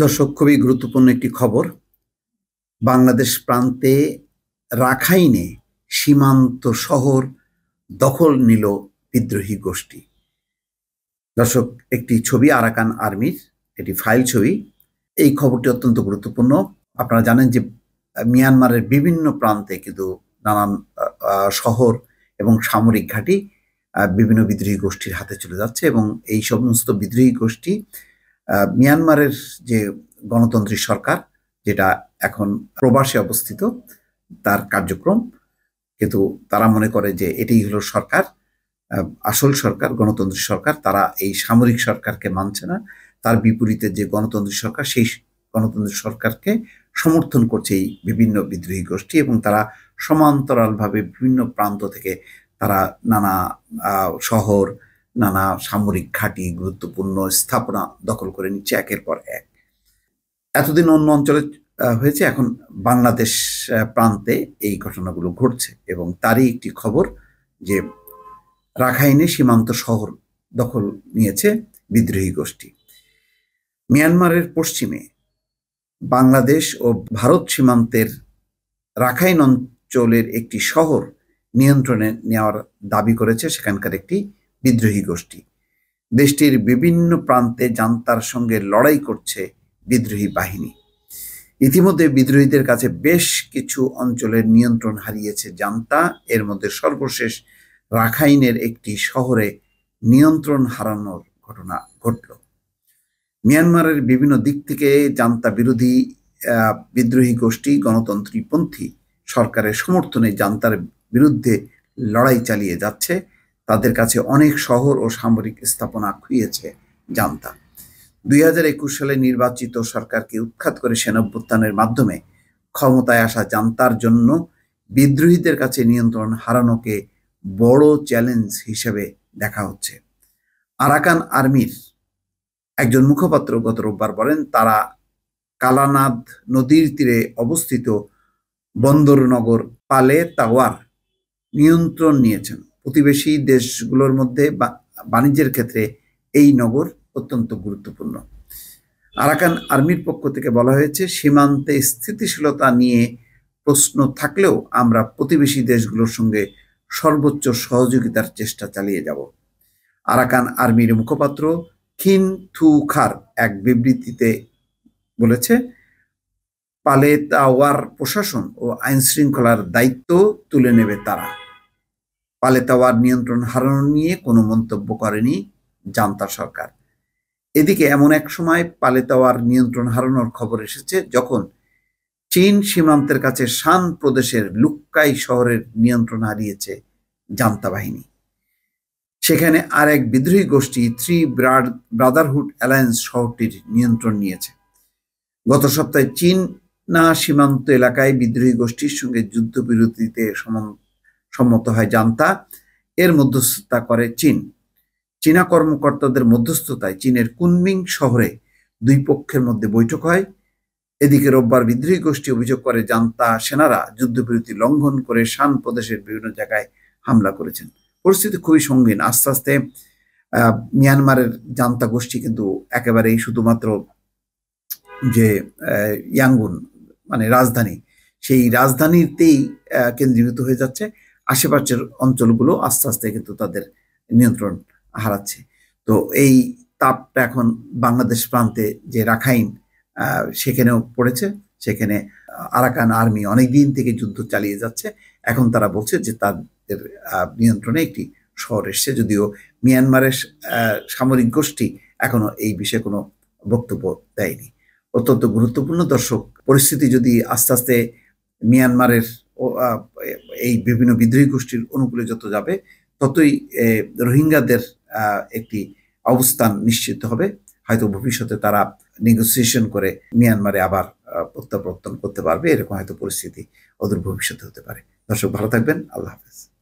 দর্শক খুবই গুরুত্বপূর্ণ একটি খবর বাংলাদেশ প্রান্তে রাখাইনে সীমান্ত শহর দখল নিল বিদ্রোহী গোষ্ঠী দর্শক একটি ছবি আরাকান আর্মির এটি ফাইল ছবি এই খবরটি অত্যন্ত গুরুত্বপূর্ণ আপনারা জানেন যে মিয়ানমারের বিভিন্ন প্রান্তে কিন্তু নানান শহর এবং সামরিক ঘাঁটি বিভিন্ন বিদ্রোহী গোষ্ঠীর হাতে চলে যাচ্ছে এবং এই সমস্ত বিদ্রোহী গোষ্ঠী মিয়ানমারের যে গণতন্ত্রী সরকার যেটা এখন প্রবাসে অবস্থিত তার কার্যক্রম কিন্তু তারা মনে করে যে এটাই হলো সরকার আসল সরকার গণতন্ত্রী সরকার তারা এই সামরিক সরকারকে মানছে না তার বিপরীতে যে গণতন্ত্রী সরকার সেই গণতন্ত্রী সরকারকে সমর্থন করছে এই বিভিন্ন বিদ্রোহী গোষ্ঠী এবং তারা সমান্তরালভাবে বিভিন্ন প্রান্ত থেকে তারা নানা শহর নানা সামরিক ঘাঁটি গুরুত্বপূর্ণ স্থাপনা দখল করে নিচ্ছে একের পর এক এতদিন অন্য অঞ্চলে হয়েছে এখন বাংলাদেশ প্রান্তে এই ঘটনাগুলো ঘটছে এবং তারই একটি খবর যে রাখাইনে সীমান্ত শহর দখল নিয়েছে বিদ্রোহী গোষ্ঠী মিয়ানমারের পশ্চিমে বাংলাদেশ ও ভারত সীমান্তের রাখাইন অঞ্চলের একটি শহর নিয়ন্ত্রণে নেওয়ার দাবি করেছে সেখানকার একটি বিদ্রোহী গোষ্ঠী দেশটির বিভিন্ন প্রান্তে জান্তার সঙ্গে লড়াই করছে বিদ্রোহী বাহিনী ইতিমধ্যে বিদ্রোহীদের কাছে বেশ কিছু অঞ্চলের নিয়ন্ত্রণ হারিয়েছে জান্তা এর মধ্যে সর্বশেষ রাখাইনের একটি শহরে নিয়ন্ত্রণ হারানোর ঘটনা ঘটল মিয়ানমারের বিভিন্ন দিক থেকে জান্তা বিরোধী বিদ্রোহী গোষ্ঠী গণতন্ত্রীপন্থী সরকারের সমর্থনে জান্তার বিরুদ্ধে লড়াই চালিয়ে যাচ্ছে তাদের কাছে অনেক শহর ও সামরিক স্থাপনা খুঁড়িয়েছে জান্তা দুই হাজার একুশ সালে নির্বাচিত সরকারকে উৎখাত করে সেনাভ্যুত্থানের মাধ্যমে ক্ষমতায় আসা জান্তার জন্য বিদ্রোহীদের কাছে নিয়ন্ত্রণ হারানোকে বড় চ্যালেঞ্জ হিসেবে দেখা হচ্ছে আরাকান আর্মির একজন মুখপাত্র গত রোববার বলেন তারা কালানাদ নদীর তীরে অবস্থিত বন্দরনগর পালে তাওয়ার নিয়ন্ত্রণ নিয়েছেন প্রতিবেশী দেশগুলোর মধ্যে বাণিজ্যের ক্ষেত্রে এই নগর অত্যন্ত গুরুত্বপূর্ণ আরাকান আর্মির পক্ষ থেকে বলা হয়েছে সীমান্তে স্থিতিশীলতা নিয়ে প্রশ্ন থাকলেও আমরা প্রতিবেশী দেশগুলোর সঙ্গে সর্বোচ্চ সহযোগিতার চেষ্টা চালিয়ে যাব আরাকান আর্মির মুখপাত্র খিন থু খার এক বিবৃতিতে বলেছে পালে তাওয়ার প্রশাসন ও আইনশৃঙ্খলার দায়িত্ব তুলে নেবে তারা পালেতাওয়ার নিয়ন্ত্রণ হারানো নিয়ে কোনো মন্তব্য করেনি জান্তা সরকার এদিকে এমন এক সময় পালেতাওয়ার নিয়ন্ত্রণ হারানোর খবর এসেছে যখন চীন সীমান্তের কাছে শান প্রদেশের লুক্কাই শহরের নিয়ন্ত্রণ হারিয়েছে জান্তা বাহিনী সেখানে আর এক বিদ্রোহী গোষ্ঠী থ্রি ব্রাদারহুড অ্যালায়েন্স শহরটির নিয়ন্ত্রণ নিয়েছে গত সপ্তাহে চীন না সীমান্ত এলাকায় বিদ্রোহী গোষ্ঠীর সঙ্গে যুদ্ধবিরতিতে সম্মত হয় জান্তা এর মধ্যস্থতা করে চীন চীনা কর্মকর্তাদের মধ্যস্থতায় চীনের কুনমিং শহরে দুই পক্ষের মধ্যে বৈঠক হয় এদিকে রোববার বিদ্রোহী গোষ্ঠী অভিযোগ করে জান্তা সেনারা যুদ্ধবিরতি লঙ্ঘন করে শান প্রদেশের বিভিন্ন জায়গায় হামলা করেছেন পরিস্থিতি খুবই সঙ্গীন আস্তে আস্তে মিয়ানমারের জান্তা গোষ্ঠী কিন্তু একেবারেই শুধুমাত্র যে ইয়াঙ্গুন মানে রাজধানী সেই রাজধানীতেই কেন্দ্রীভূত হয়ে যাচ্ছে আশেপাশের অঞ্চলগুলো আস্তে আস্তে কিন্তু তাদের নিয়ন্ত্রণ হারাচ্ছে তো এই তাপটা এখন বাংলাদেশ প্রান্তে যে রাখাইন সেখানেও পড়েছে সেখানে আরাকান আর্মি অনেক দিন থেকে যুদ্ধ চালিয়ে যাচ্ছে এখন তারা বলছে যে তাদের নিয়ন্ত্রণে একটি শহর এসছে যদিও মিয়ানমারের সামরিক গোষ্ঠী এখনো এই বিষয়ে কোনো বক্তব্য দেয়নি অত্যন্ত গুরুত্বপূর্ণ দর্শক পরিস্থিতি যদি আস্তে আস্তে মিয়ানমারের এই বিভিন্ন বিদ্রোহী গোষ্ঠীর অনুকূলে যত যাবে ততই রোহিঙ্গাদের একটি অবস্থান নিশ্চিত হবে হয়তো ভবিষ্যতে তারা নেগোসিয়েশন করে মিয়ানমারে আবার প্রত্যাবর্তন করতে পারবে এরকম হয়তো পরিস্থিতি ওদের ভবিষ্যতে হতে পারে দর্শক ভালো থাকবেন আল্লাহ হাফেজ